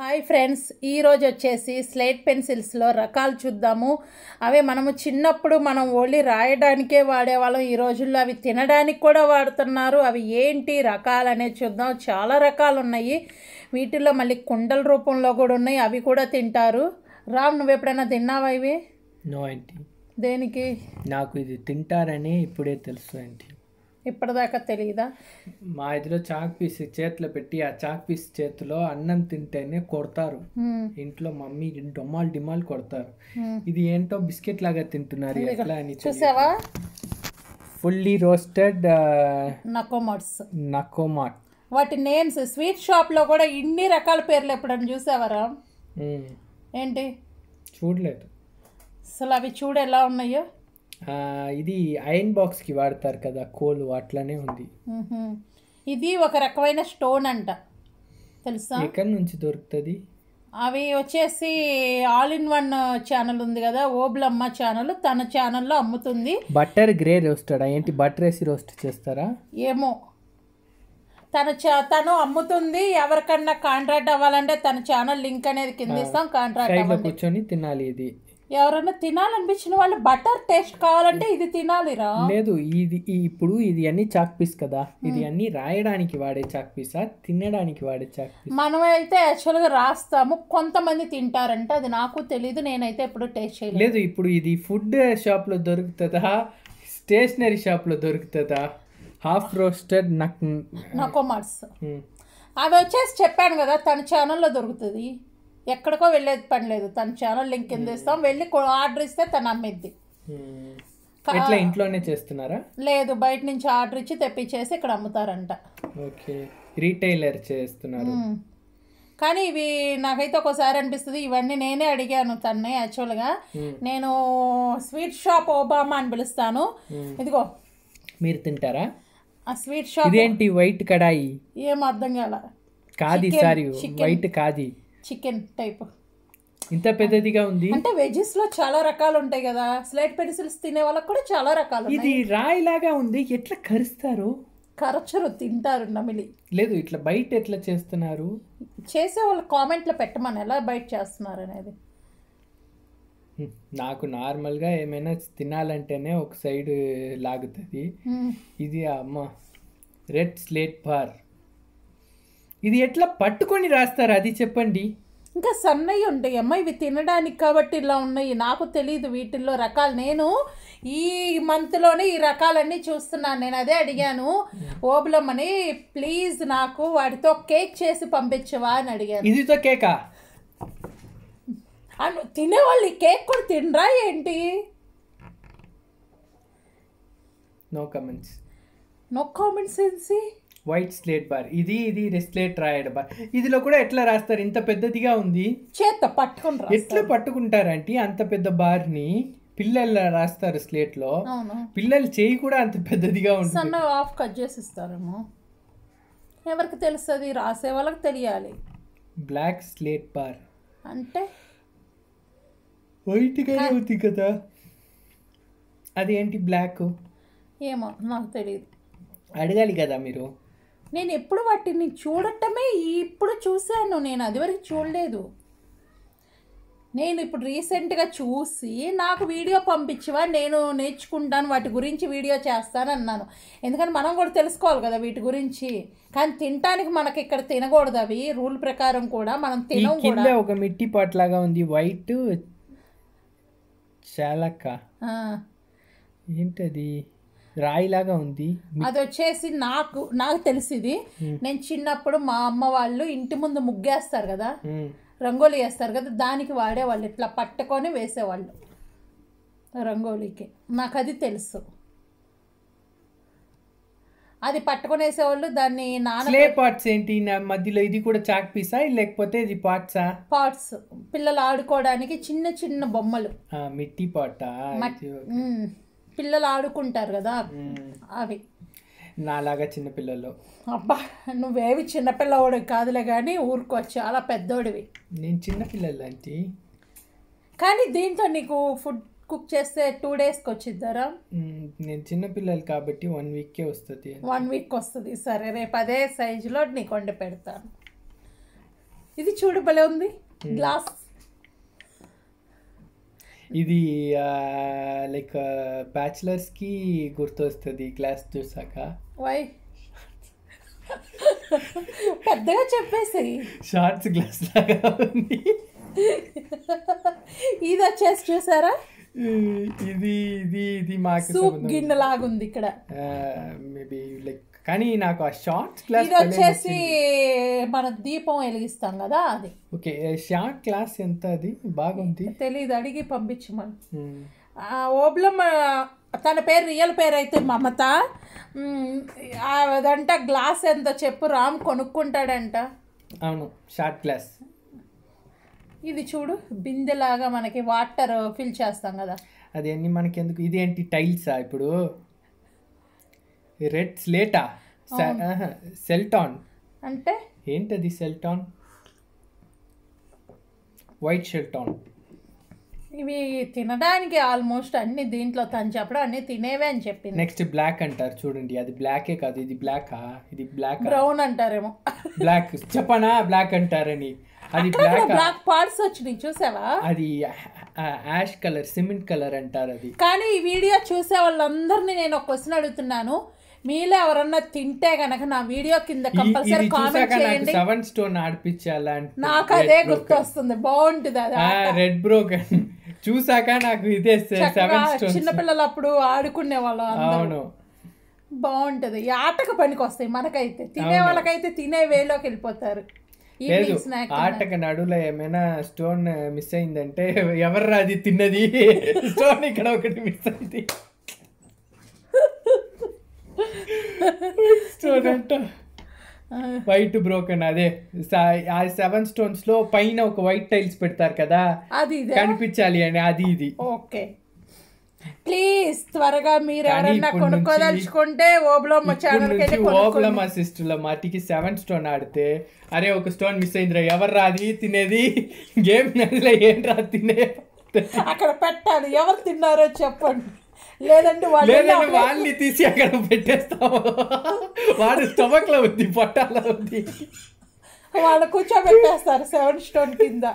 Hi friends ఈరోజు వచ్చేసి slate పెన్సిల్స్లో రకాలు చూద్దాము అవి మనము చిన్నప్పుడు మనం ఓన్లీ రాయడానికే వాడేవాళ్ళం ఈ రోజుల్లో అవి తినడానికి కూడా వాడుతున్నారు అవి ఏంటి రకాలు అనేది చూద్దాం చాలా రకాలు ఉన్నాయి వీటిలో మళ్ళీ కుండల రూపంలో కూడా ఉన్నాయి అవి కూడా తింటారు రామ్ నువ్వు ఎప్పుడైనా తిన్నావా ఇవి ఏంటి దేనికి నాకు ఇది తింటారని ఇప్పుడే తెలుసు ఏంటి ఇప్పటిదాకా తెలియదా మా ఇదిలో చాక్ పీస్ చేతిలో పెట్టి ఆ చాక్ పీస్ చేతిలో అన్నం తింటేనే కొడతారు ఇంట్లో మమ్మీ డొమ్మాలు డిమాల్ కొడతారు ఇది ఏంటో బిస్కెట్ లాగా తింటున్నారు ఎట్లా అని చూసావా ఫుల్లీ రోస్టెడ్ నకోమాట్స్ నకోమాట్ వాటి నేమ్స్ స్వీట్ షాప్లో కూడా ఇన్ని రకాల పేర్లు ఎప్పుడన్నా చూసావరా ఏంటి చూడలేదు అసలు అవి చూడు ఎలా ఉన్నాయో ఇది ఐరన్ బాక్స్కి వాడతారు కదా కోల్ అట్లానే ఉంది ఇది ఒక రకమైన స్టోన్ అంట తెలుసా ఎక్కడి నుంచి దొరుకుతుంది అవి వచ్చేసి ఆల్ ఇన్ వన్ ఛానల్ ఉంది కదా ఓబ్లమ్మ ఛానల్ తన ఛానల్లో అమ్ముతుంది బటర్ గ్రే రోస్టడా ఏంటి బటర్ వేసి రోస్ట్ చేస్తారా ఏమో తన తను అమ్ముతుంది ఎవరికన్నా కాంట్రాక్ట్ అవ్వాలంటే తన ఛానల్ లింక్ అనేది కింద ఇస్తాం కాంట్రాక్ట్ కూర్చొని తినాలి ఇది ఎవరైనా తినాలనిపించిన వాళ్ళు బటర్ టేస్ట్ కావాలంటే ఇది తినాలిరా లేదు ఇది ఇప్పుడు ఇది అన్ని చాక్ పీస్ కదా ఇది అన్ని రాయడానికి వాడే చాక్ పీసా తినడానికి వాడే చాక్ పీస్ మనమైతే యాక్చువల్గా రాస్తాము కొంతమంది తింటారంటే అది నాకు తెలియదు నేనైతే ఎప్పుడు టేస్ట్ చేయలేదు లేదు ఇప్పుడు ఇది ఫుడ్ షాప్లో దొరుకుతుందా స్టేషనరీ షాప్లో దొరుకుతుందా హాఫ్ రోస్టెడ్ నాకు నకోమర్స్ అవి వచ్చేసి చెప్పాను కదా తన ఛానల్లో దొరుకుతుంది ఎక్కడికో వెళ్ళేది పని లేదు తన ఛానల్ లింక్ కింద ఇస్తాం వెళ్ళి ఆర్డర్ ఇస్తే తను అమ్మిద్ది ఎట్లా ఇంట్లోనే చేస్తున్నారా లేదు బయట నుంచి ఆర్డర్ ఇచ్చి తెప్పించేసి ఇక్కడ అమ్ముతారంట ఓకే రీటైలర్ చేస్తున్నారు కానీ ఇవి నాకైతే ఒకసారి అనిపిస్తుంది ఇవన్నీ నేనే అడిగాను తన్నే యాక్చువల్గా నేను స్వీట్ షాప్ ఓబామా అని పిలుస్తాను ఇదిగో మీరు తింటారా ఆ స్వీట్ షాప్ ఏంటి వైట్ కడాయి ఏం అర్థం కాదు కాదు వైట్ కాది చికెన్ టైప్ ఇంత పెద్దదిగా ఉంది అంటే వెజెస్ లో చాలా రకాలు ఉంటాయి కదా స్లైట్ పెన్సిల్స్ తినే వాళ్ళకి కూడా చాలా రకాలు ఇది రాయిలాగా ఉంది ఎట్లా కరుస్తారు కరచరు తింటారు నమిలి లేదు ఇట్లా బయట ఎట్లా చేస్తున్నారు చేసే వాళ్ళు కామెంట్లో పెట్టమని ఎలా బయట చేస్తున్నారు అనేది నాకు నార్మల్గా ఏమైనా తినాలంటేనే ఒక సైడ్ లాగుతుంది ఇది అమ్మ రెడ్ స్లేట్ బార్ ఇది ఎట్లా పట్టుకొని రాస్తారు అది చెప్పండి ఇంకా సన్నవి ఉంటాయి అమ్మ ఇవి తినడానికి కాబట్టి ఇలా ఉన్నాయి నాకు తెలియదు వీటిల్లో రకాలు నేను ఈ మంత్లోనే ఈ రకాలన్నీ చూస్తున్నాను నేను అదే అడిగాను hmm. ఓబులమ్మని ప్లీజ్ నాకు వాటితో కేక్ చేసి పంపించవా అని అడిగాను ఇదితో కేకా అను తినేవాళ్ళు ఈ కేక్ కూడా తినరా ఏంటి నో కామెంట్స్ నో కామెంట్స్ ఏంటి వైట్ స్లేట్ బార్ ఇది ఇది రెస్లేట్ రాయడ బార్ ఇదిలో కూడా ఎట్లా రాస్తారు ఇంత పెద్దదిగా ఉంది చేత పట్టుకుంటారు ఎట్లా పట్టుకుంటారంటే అంత పెద్ద బార్ని పిల్లలు రాస్తారు స్లేట్లో పిల్లలు చేయి కూడా అంత పెద్దదిగా ఉంటుంది సన్న ఆఫ్ కట్ చేసి ఇస్తారేమో ఎవరికి తెలుస్తుంది రాసే వాళ్ళకి తెలియాలి బ్లాక్ స్లేట్ బార్ అంటే గా ఉంది కదా అదేంటి బ్లాక్ ఏమో నాకు తెలియదు అడగాలి కదా మీరు నేను ఎప్పుడు వాటిని చూడటమే ఇప్పుడు చూశాను నేను అది వరకు చూడలేదు నేను ఇప్పుడు రీసెంట్గా చూసి నాకు వీడియో పంపించవా నేను నేర్చుకుంటాను వాటి గురించి వీడియో చేస్తాను అన్నాను ఎందుకంటే మనం కూడా తెలుసుకోవాలి కదా వీటి గురించి కానీ తినటానికి మనకి ఇక్కడ తినకూడదు అవి రూల్ ప్రకారం కూడా మనం తినం ఒక మిట్టి లాగా ఉంది వైట్ చాలక్క ఏంటది రాయిలాగా ఉంది అది వచ్చేసి నాకు నాకు తెలిసింది నేను చిన్నప్పుడు మా అమ్మ వాళ్ళు ఇంటి ముందు ముగ్గేస్తారు కదా రంగోలీ వేస్తారు కదా దానికి వాడేవాళ్ళు ఇట్లా పట్టుకొని వేసేవాళ్ళు రంగోలీకి నాకు అది తెలుసు అది పట్టుకొని వేసేవాళ్ళు దాన్ని నాన్న పార్ట్స్ ఏంటి మధ్యలో ఇది కూడా చాక్ పీసా లేకపోతే ఇది పార్ట్సా పార్ట్స్ పిల్లలు ఆడుకోవడానికి చిన్న చిన్న బొమ్మలు మిట్టి పాట పిల్లలు ఆడుకుంటారు కదా అవి నాలాగా చిన్న పిల్లలు అబ్బా నువ్వేవి చిన్నపిల్లవాడు కాదులే కానీ ఊరుకో చాలా పెద్దోడివి నేను చిన్నపిల్లలు అంటే కానీ దీంతో నీకు ఫుడ్ కుక్ చేస్తే టూ డేస్కి వచ్చిద్దారా నేను చిన్నపిల్లలు కాబట్టి వన్ వీక్కే వస్తుంది వన్ వీక్ వస్తుంది సరే రేపు అదే సైజులో నీకు వండి పెడతాను ఇది చూడు భలే ఉంది గ్లాస్ ఇది లైక్ బ్యాచిలర్స్కి గుర్తొస్తుంది క్లాస్ చూసాక వై పెద్దగా చెప్పేసి షార్ట్స్ గ్లాస్ లాగా ఉంది ఇది వచ్చేసి చూసారా ఇది ఇది ఇది మాకు గిన్నె లాగుంది ఇక్కడ మేబీ కానీ నాకు ఆ షార్ట్ క్లాస్ వచ్చేసి మన దీపం వెలిగిస్తాం కదా అది ఓకే షార్ట్ క్లాస్ ఎంత అది బాగుంది తెలియదు అడిగి పంపించమని ఓబ్లం తన పేరు రియల్ పేరు అయితే మమత అదంట గ్లాస్ ఎంత చెప్పు రామ్ కొనుక్కుంటాడంట అవును షార్ట్ గ్లాస్ ఇది చూడు బిందెలాగా మనకి వాటర్ ఫిల్ చేస్తాం కదా అదేంటి మనకి ఎందుకు ఇదేంటి టైల్సా ఇప్పుడు రెడ్ స్లేటా సెల్టాన్ అంటే ఏంటది సెల్టాన్ వైట్ షెల్టాన్ ఇవి తినడానికి ఆల్మోస్ట్ అన్ని దీంట్లో తను చెప్పడం అన్ని తినేవే అని చెప్పి నెక్స్ట్ బ్లాక్ అంటారు చూడండి అది బ్లాకే కాదు ఇది బ్లాకా ఇది బ్లాక్ బ్రౌన్ అంటారేమో బ్లాక్ చెప్పనా బ్లాక్ అంటారని అది బ్లాక్ బ్లాక్ పార్ట్స్ వచ్చినాయి చూసావా అది యాష్ కలర్ సిమెంట్ కలర్ అంటారు అది కానీ ఈ వీడియో చూసే వాళ్ళందరినీ నేను ఒక క్వశ్చన్ అడుగుతున్నాను మీలో ఎవరన్నా తింటే గనక నా వీడియో కింద కంపల్సరీ కామెంట్ చేయండి సెవెన్ స్టోన్ ఆడిపించాలంట నాకు అదే గుర్తొస్తుంది బాగుంటుంది అది రెడ్ బ్రోకన్ చూసాక నాకు ఇదే సెవెన్ స్టోన్ చిన్నపిల్లలు అప్పుడు ఆడుకునే వాళ్ళు అవును బాగుంటది ఆటకు పనికి వస్తాయి మనకైతే తినే వాళ్ళకైతే తినే వేలోకి వెళ్ళిపోతారు లేదు ఆటకు నడులో ఏమైనా స్టోన్ మిస్ అయిందంటే ఎవర్రా అది తిన్నది స్టోన్ ఇక్కడ ఒకటి మిస్ అయింది స్టోన్ అంట వైట్ బ్రోకన్ అదే ఆ సెవెన్ స్టోన్స్ లో పైన ఒక వైట్ టైల్స్ పెడతారు కదా అది కనిపించాలి అని అది ఇది ఓకే ప్లీజ్ త్వరగా మీరు ఎవరైనా కొనుక్కోదలుచుకుంటే ఓబ్లమ్మ ఛానల్ ఓబ్లమ్మ సిస్టర్ల మాటికి సెవెన్ స్టోన్ ఆడితే అరే ఒక స్టోన్ మిస్ అయిందిరా ఎవరు రాది తినేది గేమ్ నదిలో ఏం రా తినే అక్కడ పెట్టాలి ఎవరు తిన్నారో చెప్పండి లేదంటే వాళ్ళని తీసి అక్కడ పెట్టేస్తాం వాడి స్టమక్ లో ఉంది పొట్టాలో ఉంది వాళ్ళు కూర్చోబెట్టేస్తారు సెవెన్ స్టోన్ కింద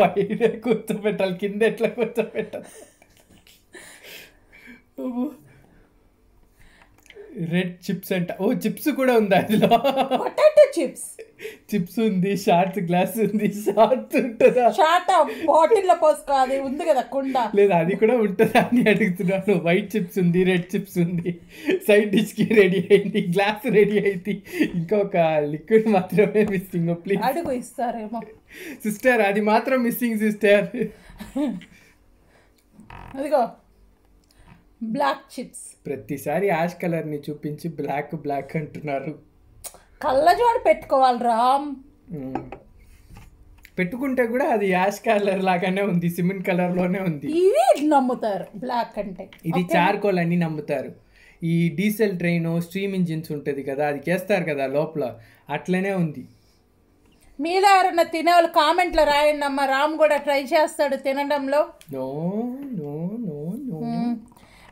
పైన కూర్చోబెట్టాలి కింద ఎట్లా కూర్చోబెట్టాలి రెడ్ చిప్స్ అంట ఓ చిప్స్ కూడా ఉంది అందులో చిప్స్ చిప్స్ ఉంది షార్ట్ గ్లాస్ ఉంది షార్ట్ ఉంటుందా షార్ట్ బాటిల్ లో పోసుకో అది ఉంది కదా కుండ లేదు అది కూడా ఉంటుందా అని అడుగుతున్నాను వైట్ చిప్స్ ఉంది రెడ్ చిప్స్ ఉంది సైడ్ డిష్ కి రెడీ అయింది గ్లాస్ రెడీ అయింది ఇంకొక లిక్విడ్ మాత్రమే మిస్సింగ్ ప్లీజ్ అడుగు ఇస్తారేమో సిస్టర్ అది మాత్రం మిస్సింగ్ సిస్టర్ అదిగో బ్లాక్ చిప్స్ ప్రతిసారి యాష్ కలర్ ని చూపించి బ్లాక్ బ్లాక్ అంటున్నారు కళ్ళజోడు పెట్టుకోవాలి రామ్ పెట్టుకుంటే కూడా అది యాష్ కలర్ లాగానే ఉంది సిమెంట్ కలర్ లోనే ఉంది ఇది నమ్ముతారు బ్లాక్ అంటే ఇది చార్కోల్ అని నమ్ముతారు ఈ డీజిల్ ట్రైన్ స్ట్రీమ్ ఇంజిన్స్ ఉంటుంది కదా అది చేస్తారు కదా లోపల అట్లనే ఉంది మీద ఎవరన్నా తినేవాళ్ళు కామెంట్లో రాయండి అమ్మ రామ్ కూడా ట్రై చేస్తాడు తినడంలో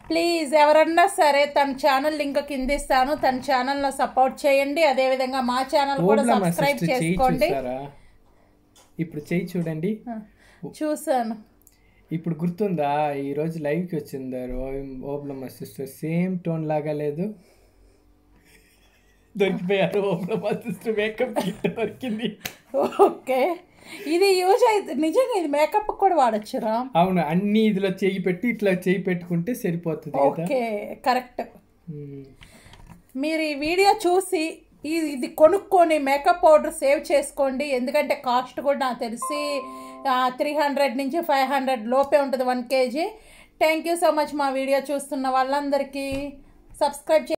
ప్లీజ్ ఎవరన్నా సరే తన ఛానల్ లింక్ కింద ఇస్తాను తన లో సపోర్ట్ చేయండి అదేవిధంగా మా ఛానల్ కూడా సబ్స్క్రైబ్ చేసుకోండి ఇప్పుడు చేయి చూడండి చూసాను ఇప్పుడు గుర్తుందా ఈరోజు కి వచ్చిందారు ఓబ్లమ్మ సిస్టర్ సేమ్ టోన్ లాగా లేదు దొరికిపోయారు ఓబ్లమ్మ సిస్టర్ మేకప్ దొరికింది ఓకే ఇది యూజ్ అయితే నిజంగా ఇది మేకప్ కూడా రా అవును అన్ని ఇదిలో చేయి పెట్టి ఇట్లా చేయి పెట్టుకుంటే సరిపోతుంది ఓకే కరెక్ట్ మీరు ఈ వీడియో చూసి ఇది కొనుక్కొని మేకప్ పౌడర్ సేవ్ చేసుకోండి ఎందుకంటే కాస్ట్ కూడా నాకు తెలిసి త్రీ హండ్రెడ్ నుంచి ఫైవ్ హండ్రెడ్ లోపే ఉంటుంది one KG thank you so much మా వీడియో చూస్తున్న వాళ్ళందరికీ సబ్స్క్రైబ్ చే